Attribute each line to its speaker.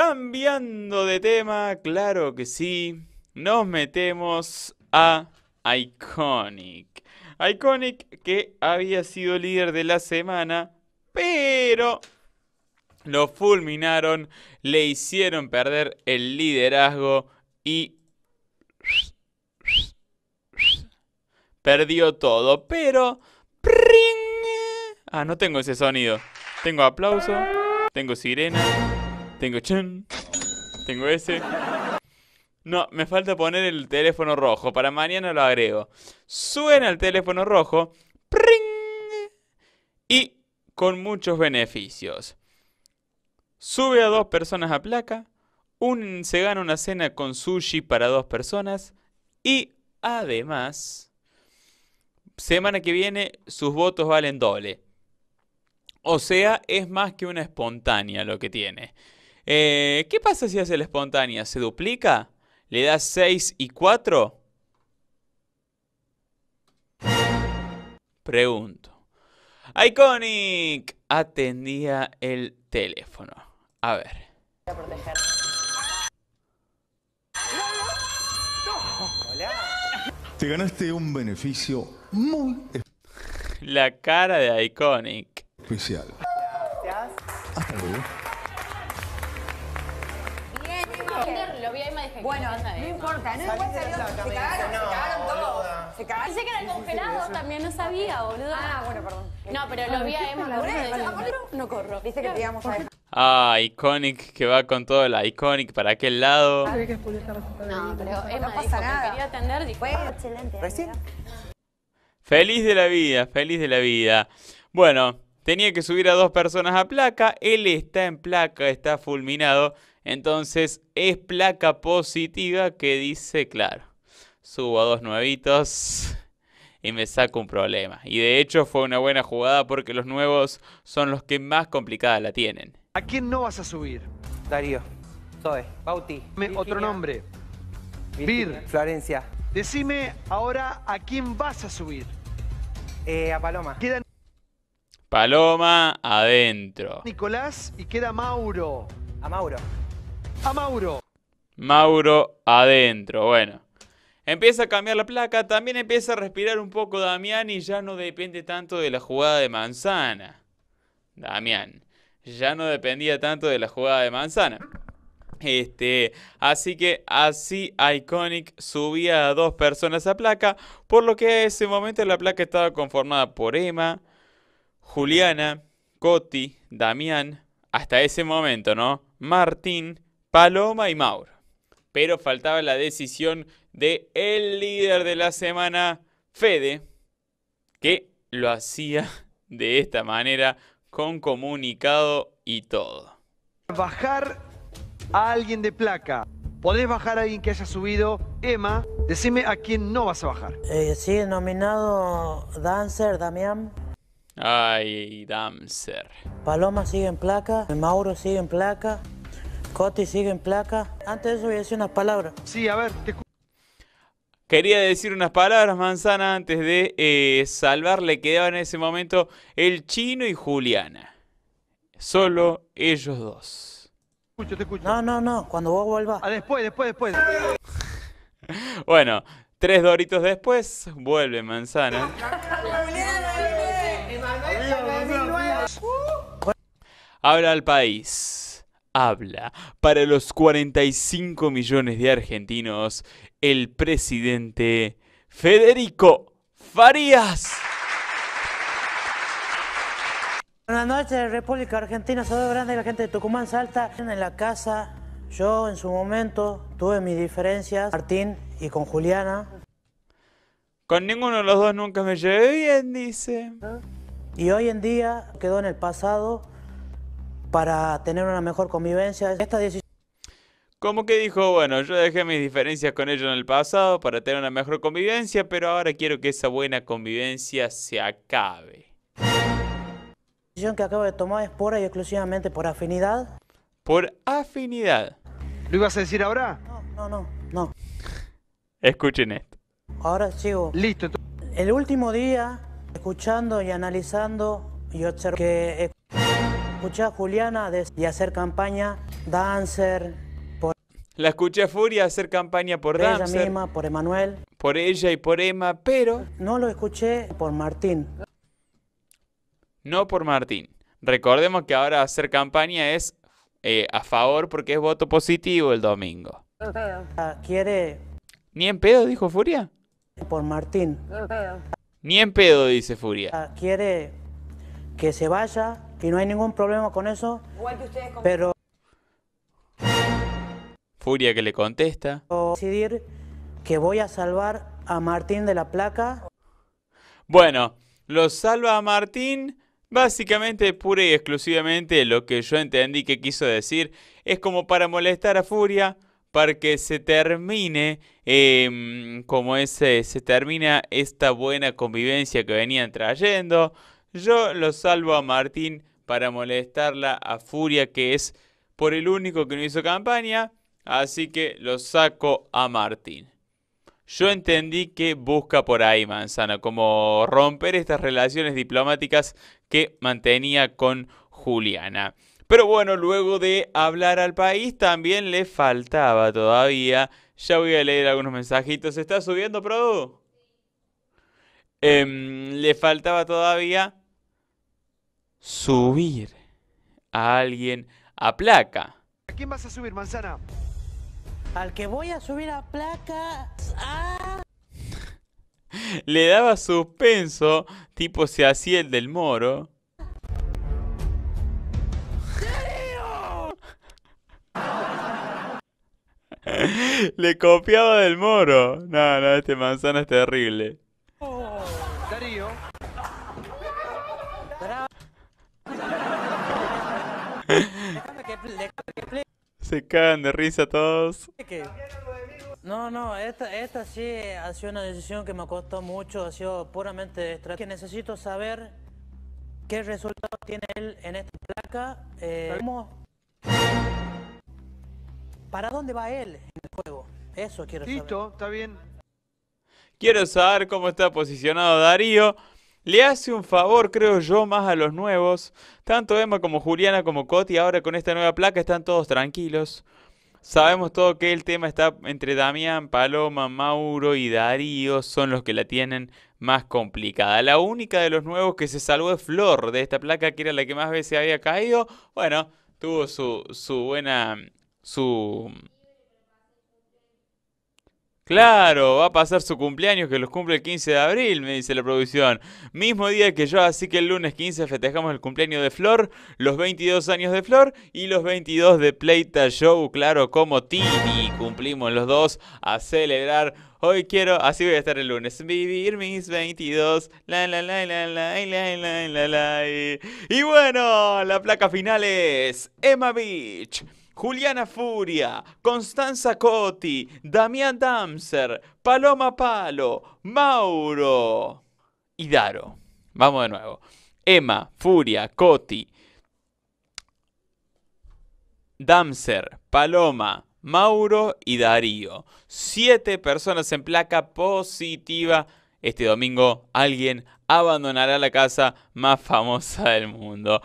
Speaker 1: Cambiando de tema, claro que sí, nos metemos a Iconic. Iconic que había sido líder de la semana, pero lo fulminaron, le hicieron perder el liderazgo y perdió todo, pero Ah, no tengo ese sonido. Tengo aplauso, tengo sirena. Tengo chun. Tengo ese. No, me falta poner el teléfono rojo. Para mañana lo agrego. Suena el teléfono rojo. ¡Pring! Y con muchos beneficios. Sube a dos personas a placa. Un, se gana una cena con sushi para dos personas. Y además, semana que viene sus votos valen doble. O sea, es más que una espontánea lo que tiene. Eh, ¿Qué pasa si hace la espontánea? ¿Se duplica? ¿Le das 6 y 4? Pregunto. Iconic atendía el teléfono. A ver.
Speaker 2: Te ganaste un beneficio muy
Speaker 1: La cara de Iconic. Especial. Gracias. Hasta luego.
Speaker 2: Bueno, no importa, no importa. se cagaron, se cagaron todos. Se que eran congelados también, no sabía, boludo. Ah, bueno, perdón.
Speaker 1: No, pero lo vi a Emma.
Speaker 2: No corro. Dice que pegamos a
Speaker 1: Ah, Iconic que va con todo la Iconic para aquel lado. No,
Speaker 2: pero Emma no pasa nada. quería atender, dijo, Fue ah, excelente. Recién.
Speaker 1: Feliz de la vida, feliz de la vida. Bueno, tenía que subir a dos personas a placa, él está en placa, está fulminado. Entonces es placa positiva que dice, claro, subo a dos nuevitos y me saco un problema. Y de hecho fue una buena jugada porque los nuevos son los que más complicada la tienen.
Speaker 2: ¿A quién no vas a subir? Darío, Zoe, Bauti. Dime otro nombre. Vir. Florencia. Decime ahora a quién vas a subir. Eh, a Paloma.
Speaker 1: Paloma adentro.
Speaker 2: Nicolás y queda Mauro. A Mauro
Speaker 1: a Mauro. Mauro adentro, bueno. Empieza a cambiar la placa, también empieza a respirar un poco Damián y ya no depende tanto de la jugada de manzana. Damián, ya no dependía tanto de la jugada de manzana. Este, así que así Iconic subía a dos personas a placa, por lo que a ese momento la placa estaba conformada por Emma, Juliana, Coti, Damián, hasta ese momento, ¿no? Martín, Paloma y Mauro. Pero faltaba la decisión de el líder de la semana, Fede, que lo hacía de esta manera con comunicado y todo. Bajar
Speaker 2: a alguien de placa. Podés bajar a alguien que haya subido. Emma, decime a quién no vas a bajar. Sigue eh, sí, nominado Dancer, Damián.
Speaker 1: Ay, Dancer.
Speaker 2: Paloma sigue en placa, Mauro sigue en placa, Coti sigue en placa. Antes de eso voy a decir unas palabras. Sí, a ver,
Speaker 1: Quería decir unas palabras, Manzana, antes de eh, salvar. Le quedaba en ese momento el chino y Juliana. Solo ellos dos. escucho,
Speaker 2: te escucho. No, no, no, cuando vos vuelvas. Ah, después, después, después.
Speaker 1: bueno, tres doritos después, vuelve Manzana. Habla al país habla. Para los 45 millones de argentinos, el presidente Federico Farías.
Speaker 2: Buenas noches, República Argentina, saludos grande a la gente de Tucumán, Salta. En la casa, yo en su momento tuve mis diferencias, Martín y con Juliana.
Speaker 1: Con ninguno de los dos nunca me llevé bien, dice. Y
Speaker 2: hoy en día quedó en el pasado para tener una mejor convivencia. Esta decisión...
Speaker 1: Como que dijo, bueno, yo dejé mis diferencias con ellos en el pasado para tener una mejor convivencia, pero ahora quiero que esa buena convivencia se acabe. La
Speaker 2: decisión que acabo de tomar es pura y exclusivamente por afinidad.
Speaker 1: Por afinidad. ¿Lo ibas a decir ahora? No, no, no, no. Escuchen esto.
Speaker 2: Ahora sigo. Listo. El último día, escuchando y analizando yo observando que escuché a Juliana y hacer campaña Dancer. Por...
Speaker 1: La escuché a Furia hacer campaña por, Dancer. Por ella
Speaker 2: misma, por Emanuel.
Speaker 1: Por ella y por Emma, pero...
Speaker 2: No lo escuché por Martín.
Speaker 1: No por Martín. Recordemos que ahora hacer campaña es eh, a favor porque es voto positivo el domingo. Quiere... ¿Ni en pedo, dijo
Speaker 2: Furia? Por Martín.
Speaker 1: Ni en pedo, dice Furia.
Speaker 2: Quiere que se vaya y no hay ningún problema con eso. Igual que ustedes con... Pero...
Speaker 1: Furia que le contesta.
Speaker 2: Decidir que voy a salvar a Martín de la placa.
Speaker 1: Bueno, lo salva a Martín. Básicamente, pura y exclusivamente, lo que yo entendí que quiso decir es como para molestar a Furia, para que se termine, em, como ese... Eh, se termina esta buena convivencia que venían trayendo. Yo lo salvo a Martín para molestarla a Furia, que es por el único que no hizo campaña. Así que lo saco a Martín. Yo entendí que busca por ahí Manzana, como romper estas relaciones diplomáticas que mantenía con Juliana. Pero bueno, luego de hablar al país también le faltaba todavía. Ya voy a leer algunos mensajitos. ¿Está subiendo, Produ? Em, le faltaba todavía subir a alguien a placa. ¿A quién
Speaker 2: vas a subir, manzana? Al que voy a subir a placa. Ah.
Speaker 1: Le daba suspenso, tipo se hacía el del moro. Le copiaba del moro. No, no, este manzana es terrible. Se cagan de risa todos.
Speaker 2: No, no, esta, esta sí ha sido una decisión que me costó mucho, ha sido puramente estratégica. necesito saber qué resultado tiene él en esta placa. Eh, ¿Para dónde va él en el juego? Eso quiero saber. Listo, está bien.
Speaker 1: Quiero saber cómo está posicionado Darío. Le hace un favor, creo yo, más a los nuevos. Tanto Emma como Juliana como Coti ahora con esta nueva placa están todos tranquilos. Sabemos todo que el tema está entre Damián, Paloma, Mauro y Darío, son los que la tienen más complicada. La única de los nuevos que se salvó es Flor, de esta placa que era la que más veces había caído. Bueno, tuvo su, su buena... su Claro, va a pasar su cumpleaños que los cumple el 15 de abril, me dice la producción. Mismo día que yo, así que el lunes 15 festejamos el cumpleaños de Flor, los 22 años de Flor y los 22 de Pleita Show, claro, como Tini. Cumplimos los dos a celebrar. Hoy quiero, así voy a estar el lunes, vivir mis 22. La, la, la, la, la, la, la, la, la. Y bueno, la placa final es Emma Beach. Juliana Furia, Constanza Coti, Damián Damser, Paloma Palo, Mauro y Daro. Vamos de nuevo. Emma, Furia, Coti, Damser, Paloma, Mauro y Darío. Siete personas en placa positiva. Este domingo alguien abandonará la casa más famosa del mundo.